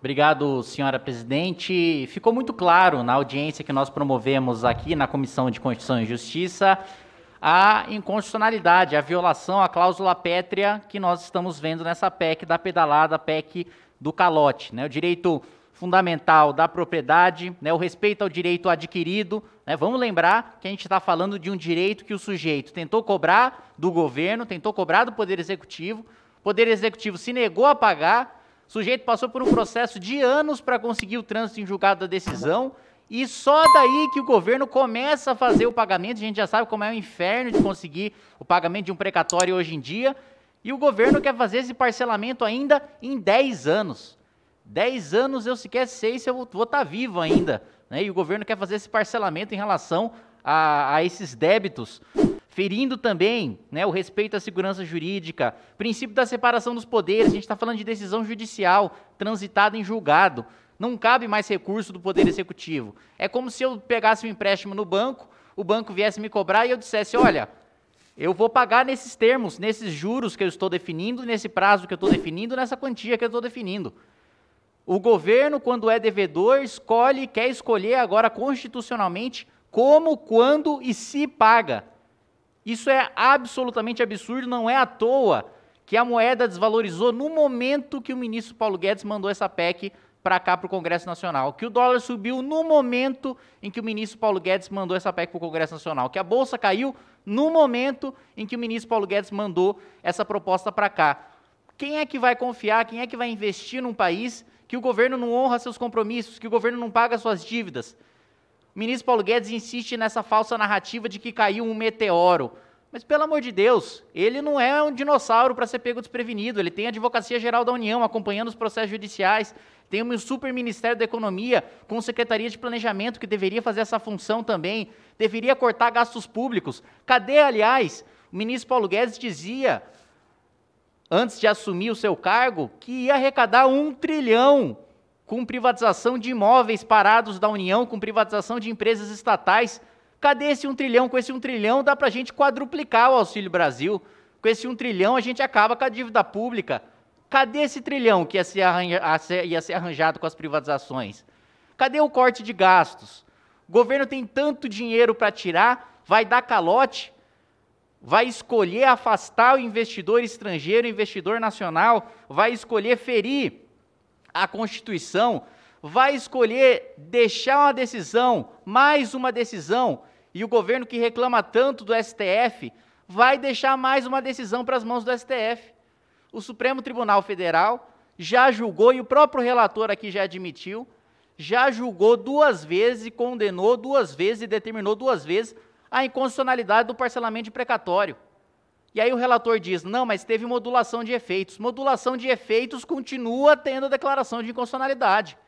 Obrigado, senhora presidente. Ficou muito claro na audiência que nós promovemos aqui na Comissão de Constituição e Justiça a inconstitucionalidade, a violação à cláusula pétrea que nós estamos vendo nessa PEC da pedalada, PEC do calote. Né? O direito fundamental da propriedade, né? o respeito ao direito adquirido. Né? Vamos lembrar que a gente está falando de um direito que o sujeito tentou cobrar do governo, tentou cobrar do Poder Executivo, o Poder Executivo se negou a pagar o sujeito passou por um processo de anos para conseguir o trânsito em julgado da decisão. E só daí que o governo começa a fazer o pagamento. A gente já sabe como é o inferno de conseguir o pagamento de um precatório hoje em dia. E o governo quer fazer esse parcelamento ainda em 10 anos. 10 anos eu sequer sei se eu vou estar tá vivo ainda. Né? E o governo quer fazer esse parcelamento em relação a, a esses débitos ferindo também né, o respeito à segurança jurídica, princípio da separação dos poderes, a gente está falando de decisão judicial transitada em julgado. Não cabe mais recurso do Poder Executivo. É como se eu pegasse um empréstimo no banco, o banco viesse me cobrar e eu dissesse: olha, eu vou pagar nesses termos, nesses juros que eu estou definindo, nesse prazo que eu estou definindo, nessa quantia que eu estou definindo. O governo, quando é devedor, escolhe, quer escolher agora constitucionalmente como, quando e se paga. Isso é absolutamente absurdo, não é à toa que a moeda desvalorizou no momento que o ministro Paulo Guedes mandou essa PEC para cá para o Congresso Nacional, que o dólar subiu no momento em que o ministro Paulo Guedes mandou essa PEC para o Congresso Nacional, que a bolsa caiu no momento em que o ministro Paulo Guedes mandou essa proposta para cá. Quem é que vai confiar, quem é que vai investir num país que o governo não honra seus compromissos, que o governo não paga suas dívidas? O ministro Paulo Guedes insiste nessa falsa narrativa de que caiu um meteoro. Mas pelo amor de Deus, ele não é um dinossauro para ser pego desprevenido. Ele tem a Advocacia Geral da União acompanhando os processos judiciais, tem o Super Ministério da Economia com Secretaria de Planejamento que deveria fazer essa função também, deveria cortar gastos públicos. Cadê, aliás, o ministro Paulo Guedes dizia antes de assumir o seu cargo que ia arrecadar um trilhão com privatização de imóveis parados da União, com privatização de empresas estatais. Cadê esse um trilhão? Com esse um trilhão dá para a gente quadruplicar o Auxílio Brasil. Com esse um trilhão a gente acaba com a dívida pública. Cadê esse trilhão que ia ser, ia ser arranjado com as privatizações? Cadê o corte de gastos? O governo tem tanto dinheiro para tirar, vai dar calote, vai escolher afastar o investidor estrangeiro, o investidor nacional, vai escolher ferir a Constituição vai escolher deixar uma decisão, mais uma decisão, e o governo que reclama tanto do STF vai deixar mais uma decisão para as mãos do STF. O Supremo Tribunal Federal já julgou, e o próprio relator aqui já admitiu, já julgou duas vezes e condenou duas vezes e determinou duas vezes a inconstitucionalidade do parcelamento de precatório. E aí o relator diz: não, mas teve modulação de efeitos. Modulação de efeitos continua tendo a declaração de inconstitucionalidade.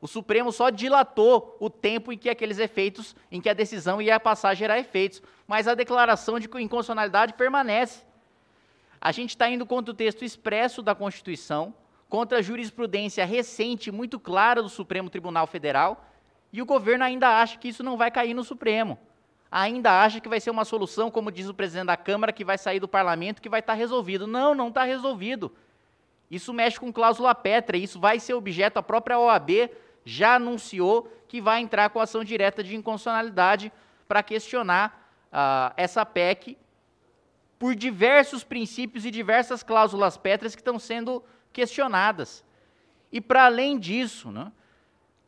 O Supremo só dilatou o tempo em que aqueles efeitos, em que a decisão ia passar a gerar efeitos, mas a declaração de inconstitucionalidade permanece. A gente está indo contra o texto expresso da Constituição, contra a jurisprudência recente, muito clara do Supremo Tribunal Federal, e o governo ainda acha que isso não vai cair no Supremo ainda acha que vai ser uma solução, como diz o presidente da Câmara, que vai sair do parlamento, que vai estar resolvido. Não, não está resolvido. Isso mexe com cláusula pétrea, isso vai ser objeto, a própria OAB já anunciou que vai entrar com ação direta de inconstitucionalidade para questionar uh, essa PEC por diversos princípios e diversas cláusulas pétreas que estão sendo questionadas. E para além disso, né,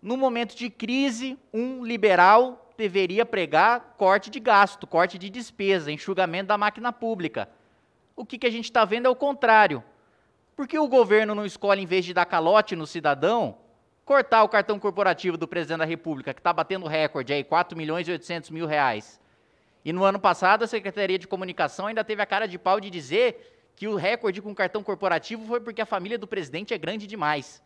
no momento de crise, um liberal deveria pregar corte de gasto, corte de despesa, enxugamento da máquina pública. O que, que a gente está vendo é o contrário. Por que o governo não escolhe, em vez de dar calote no cidadão, cortar o cartão corporativo do presidente da República, que está batendo recorde aí, 4 milhões e 800 mil reais? E no ano passado, a Secretaria de Comunicação ainda teve a cara de pau de dizer que o recorde com cartão corporativo foi porque a família do presidente é grande demais.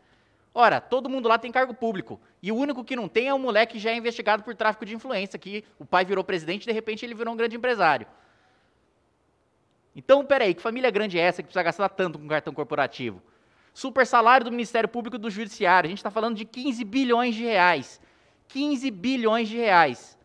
Ora, todo mundo lá tem cargo público. E o único que não tem é um moleque que já é investigado por tráfico de influência, que o pai virou presidente e de repente ele virou um grande empresário. Então, peraí, que família grande é essa que precisa gastar tanto com cartão corporativo? Super salário do Ministério Público e do Judiciário. A gente está falando de 15 bilhões de reais. 15 bilhões de reais.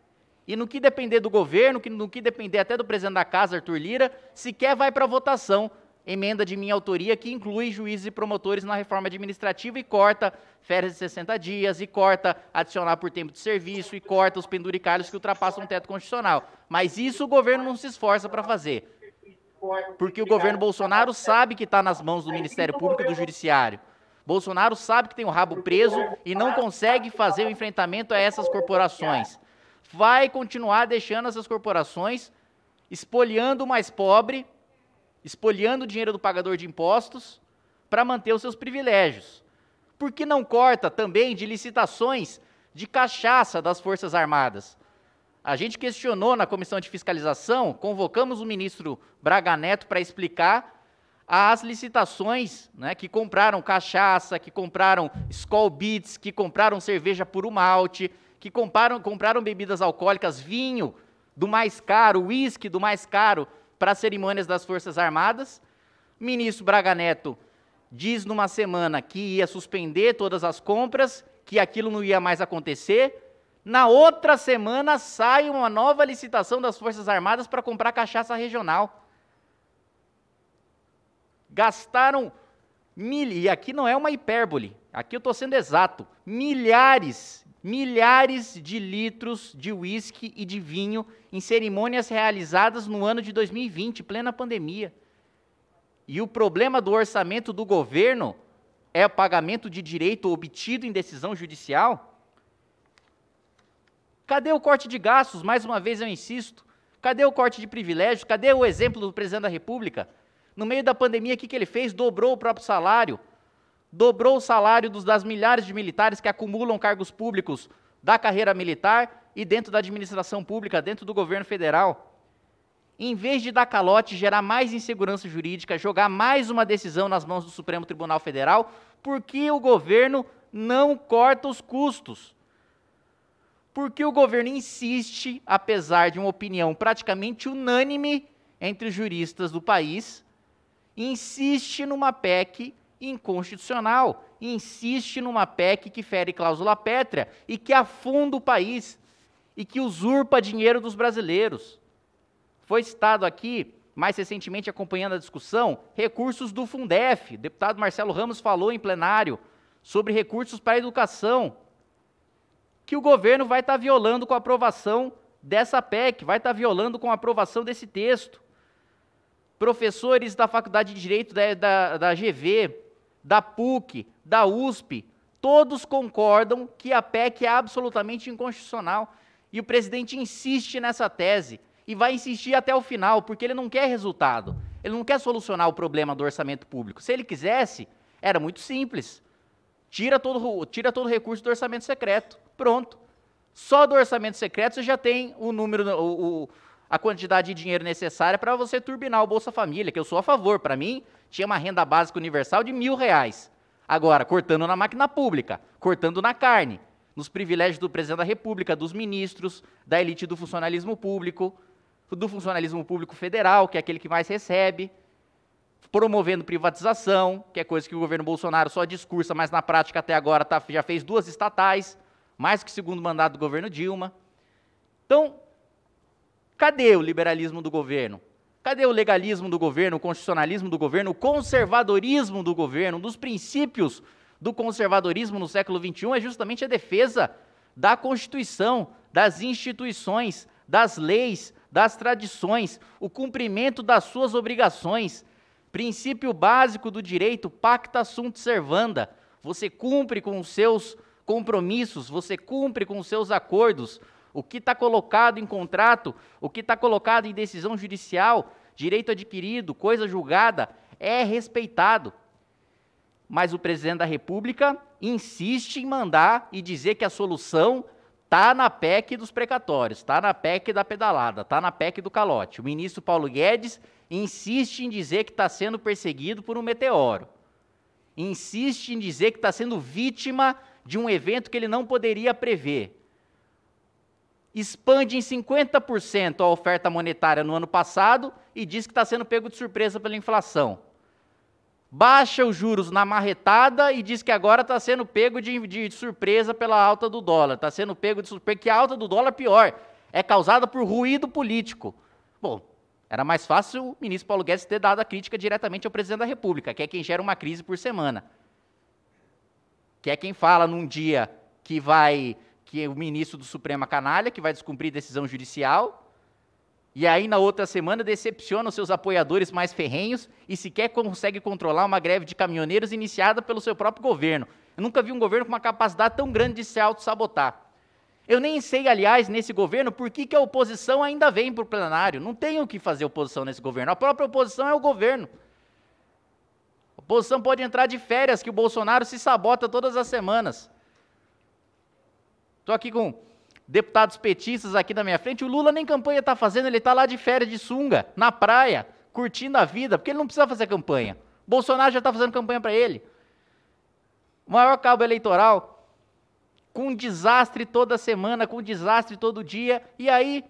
E no que depender do governo, no que depender até do presidente da casa, Arthur Lira, sequer vai para votação emenda de minha autoria que inclui juízes e promotores na reforma administrativa e corta férias de 60 dias, e corta adicionar por tempo de serviço, e corta os penduricalhos que ultrapassam o teto constitucional. Mas isso o governo não se esforça para fazer. Porque o governo Bolsonaro sabe que está nas mãos do Ministério Público e do Judiciário. Bolsonaro sabe que tem o rabo preso e não consegue fazer o enfrentamento a essas corporações. Vai continuar deixando essas corporações espoliando o mais pobre espoliando o dinheiro do pagador de impostos para manter os seus privilégios. Por que não corta também de licitações de cachaça das Forças Armadas? A gente questionou na comissão de fiscalização, convocamos o ministro Braga Neto para explicar as licitações né, que compraram cachaça, que compraram Skol Beats, que compraram cerveja um malte, que compraram, compraram bebidas alcoólicas, vinho do mais caro, uísque do mais caro, para cerimônias das Forças Armadas. O ministro Braga Neto diz numa semana que ia suspender todas as compras, que aquilo não ia mais acontecer. Na outra semana sai uma nova licitação das Forças Armadas para comprar cachaça regional. Gastaram mil, e aqui não é uma hipérbole, aqui eu estou sendo exato, milhares milhares de litros de uísque e de vinho em cerimônias realizadas no ano de 2020, plena pandemia. E o problema do orçamento do governo é o pagamento de direito obtido em decisão judicial? Cadê o corte de gastos? Mais uma vez eu insisto. Cadê o corte de privilégios? Cadê o exemplo do presidente da República? No meio da pandemia, o que, que ele fez? Dobrou o próprio salário dobrou o salário dos, das milhares de militares que acumulam cargos públicos da carreira militar e dentro da administração pública, dentro do governo federal. Em vez de dar calote, gerar mais insegurança jurídica, jogar mais uma decisão nas mãos do Supremo Tribunal Federal, porque o governo não corta os custos. Porque o governo insiste, apesar de uma opinião praticamente unânime entre os juristas do país, insiste numa PEC inconstitucional e insiste numa PEC que fere cláusula pétrea e que afunda o país e que usurpa dinheiro dos brasileiros. Foi citado aqui, mais recentemente acompanhando a discussão, recursos do Fundef. O deputado Marcelo Ramos falou em plenário sobre recursos para a educação que o governo vai estar tá violando com a aprovação dessa PEC, vai estar tá violando com a aprovação desse texto professores da Faculdade de Direito da, da, da, GV, da PUC, da USP, todos concordam que a PEC é absolutamente inconstitucional. E o presidente insiste nessa tese e vai insistir até o final, porque ele não quer resultado. Ele não quer solucionar o problema do orçamento público. Se ele quisesse, era muito simples. Tira todo, tira todo recurso do orçamento secreto. Pronto. Só do orçamento secreto você já tem o número, o, o a quantidade de dinheiro necessária para você turbinar o Bolsa Família, que eu sou a favor. Para mim, tinha uma renda básica universal de mil reais. Agora, cortando na máquina pública, cortando na carne, nos privilégios do presidente da República, dos ministros, da elite do funcionalismo público, do funcionalismo público federal, que é aquele que mais recebe, promovendo privatização, que é coisa que o governo Bolsonaro só discursa, mas na prática até agora tá, já fez duas estatais, mais que segundo mandato do governo Dilma. Então, Cadê o liberalismo do governo? Cadê o legalismo do governo, o constitucionalismo do governo, o conservadorismo do governo? Um dos princípios do conservadorismo no século XXI é justamente a defesa da Constituição, das instituições, das leis, das tradições, o cumprimento das suas obrigações. Princípio básico do direito, pacta sunt servanda. Você cumpre com os seus compromissos, você cumpre com os seus acordos, o que está colocado em contrato, o que está colocado em decisão judicial, direito adquirido, coisa julgada, é respeitado. Mas o presidente da República insiste em mandar e dizer que a solução está na PEC dos precatórios, está na PEC da pedalada, está na PEC do calote. O ministro Paulo Guedes insiste em dizer que está sendo perseguido por um meteoro. Insiste em dizer que está sendo vítima de um evento que ele não poderia prever expande em 50% a oferta monetária no ano passado e diz que está sendo pego de surpresa pela inflação. Baixa os juros na marretada e diz que agora está sendo pego de, de, surpresa pela alta do dólar. Está sendo pego de surpresa, que a alta do dólar, é pior, é causada por ruído político. Bom, era mais fácil o ministro Paulo Guedes ter dado a crítica diretamente ao presidente da República, que é quem gera uma crise por semana. Que é quem fala num dia que vai que é o ministro do Supremo canalha, que vai descumprir decisão judicial, e aí na outra semana decepciona os seus apoiadores mais ferrenhos e sequer consegue controlar uma greve de caminhoneiros iniciada pelo seu próprio governo. Eu nunca vi um governo com uma capacidade tão grande de se auto-sabotar. Eu nem sei, aliás, nesse governo, por que, que a oposição ainda vem para o plenário. Não tem o que fazer oposição nesse governo. A própria oposição é o governo. A oposição pode entrar de férias, que o Bolsonaro se sabota todas as semanas. Estou aqui com deputados petistas aqui na minha frente. O Lula nem campanha está fazendo, ele está lá de férias de sunga, na praia, curtindo a vida, porque ele não precisa fazer campanha. Bolsonaro já está fazendo campanha para ele. O maior cabo eleitoral, com desastre toda semana, com desastre todo dia, e aí,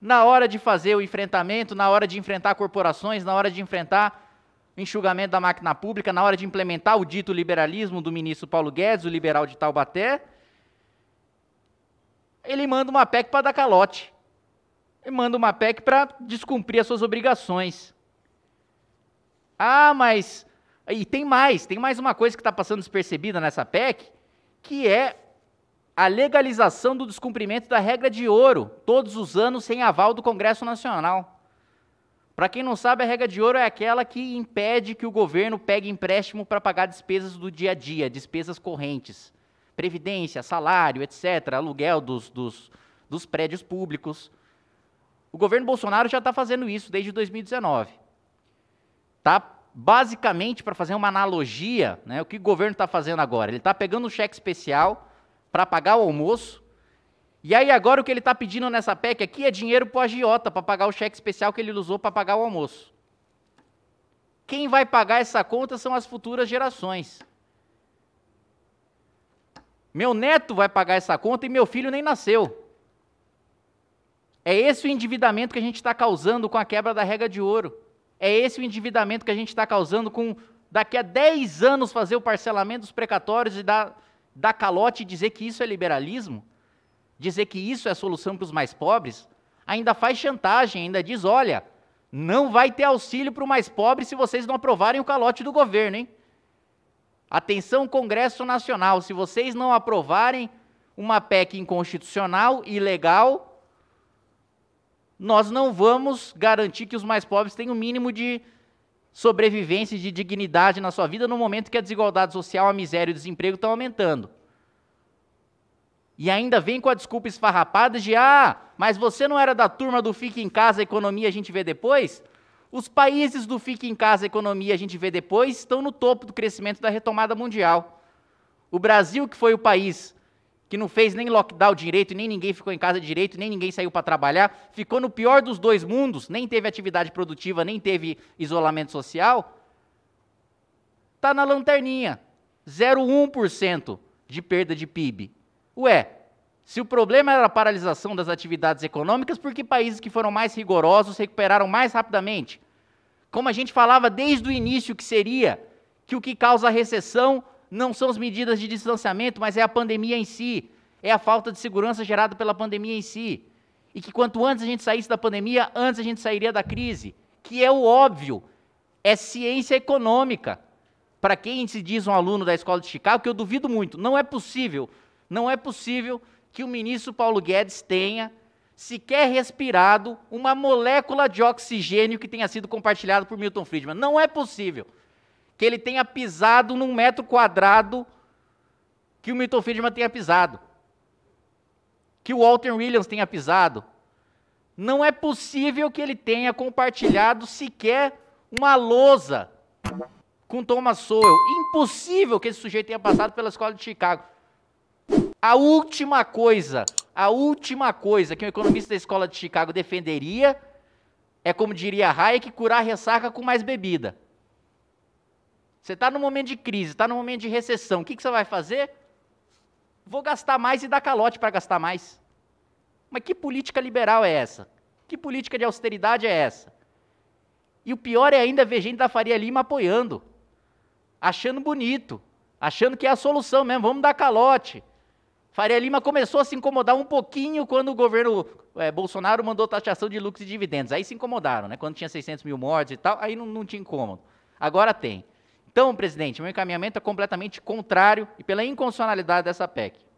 na hora de fazer o enfrentamento, na hora de enfrentar corporações, na hora de enfrentar enxugamento da máquina pública, na hora de implementar o dito liberalismo do ministro Paulo Guedes, o liberal de Taubaté, ele manda uma PEC para dar calote. Ele manda uma PEC para descumprir as suas obrigações. Ah, mas. E tem mais, tem mais uma coisa que está passando despercebida nessa PEC, que é a legalização do descumprimento da regra de ouro, todos os anos sem aval do Congresso Nacional. Para quem não sabe, a regra de ouro é aquela que impede que o governo pegue empréstimo para pagar despesas do dia a dia, despesas correntes previdência, salário, etc., aluguel dos, dos, dos prédios públicos. O governo Bolsonaro já está fazendo isso desde 2019. Tá? Basicamente, para fazer uma analogia, né, o que o governo está fazendo agora? Ele está pegando um cheque especial para pagar o almoço. E aí agora o que ele está pedindo nessa PEC aqui é dinheiro para o agiota, para pagar o cheque especial que ele usou para pagar o almoço. Quem vai pagar essa conta são as futuras gerações. Meu neto vai pagar essa conta e meu filho nem nasceu. É esse o endividamento que a gente está causando com a quebra da regra de ouro. É esse o endividamento que a gente está causando com daqui a 10 anos fazer o parcelamento dos precatórios e dar, dar calote e dizer que isso é liberalismo, dizer que isso é a solução para os mais pobres, ainda faz chantagem, ainda diz: olha, não vai ter auxílio para o mais pobre se vocês não aprovarem o calote do governo, hein? Atenção, Congresso Nacional, se vocês não aprovarem uma PEC inconstitucional, ilegal, nós não vamos garantir que os mais pobres tenham o mínimo de sobrevivência e de dignidade na sua vida no momento que a desigualdade social, a miséria e o desemprego estão aumentando. E ainda vem com a desculpa esfarrapada de: ah, mas você não era da turma do fique em casa, economia a gente vê depois? Os países do fique em casa economia, a gente vê depois, estão no topo do crescimento da retomada mundial. O Brasil, que foi o país que não fez nem lockdown direito, nem ninguém ficou em casa direito, nem ninguém saiu para trabalhar, ficou no pior dos dois mundos, nem teve atividade produtiva, nem teve isolamento social, está na lanterninha. 0,1% de perda de PIB. Ué, se o problema era a paralisação das atividades econômicas, por que países que foram mais rigorosos recuperaram mais rapidamente? como a gente falava desde o início que seria, que o que causa a recessão não são as medidas de distanciamento, mas é a pandemia em si, é a falta de segurança gerada pela pandemia em si. E que quanto antes a gente saísse da pandemia, antes a gente sairia da crise, que é o óbvio, é ciência econômica. Para quem se diz um aluno da escola de Chicago, que eu duvido muito, não é possível, não é possível que o ministro Paulo Guedes tenha sequer respirado uma molécula de oxigênio que tenha sido compartilhada por Milton Friedman. Não é possível que ele tenha pisado num metro quadrado que o Milton Friedman tenha pisado, que o Walter Williams tenha pisado. Não é possível que ele tenha compartilhado sequer uma lousa com Thomas Sowell. Impossível que esse sujeito tenha passado pela escola de Chicago. A última coisa, a última coisa que um economista da escola de Chicago defenderia é, como diria Hayek, curar a ressaca com mais bebida. Você está num momento de crise, está num momento de recessão, o que, que você vai fazer? Vou gastar mais e dar calote para gastar mais. Mas que política liberal é essa? Que política de austeridade é essa? E o pior é ainda ver gente da Faria Lima apoiando, achando bonito, achando que é a solução mesmo, vamos dar calote. Faria Lima começou a se incomodar um pouquinho quando o governo é, Bolsonaro mandou taxação de lucros e dividendos. Aí se incomodaram, né? Quando tinha 600 mil mortes e tal, aí não, não tinha incômodo. Agora tem. Então, presidente, meu encaminhamento é completamente contrário e pela inconstitucionalidade dessa PEC.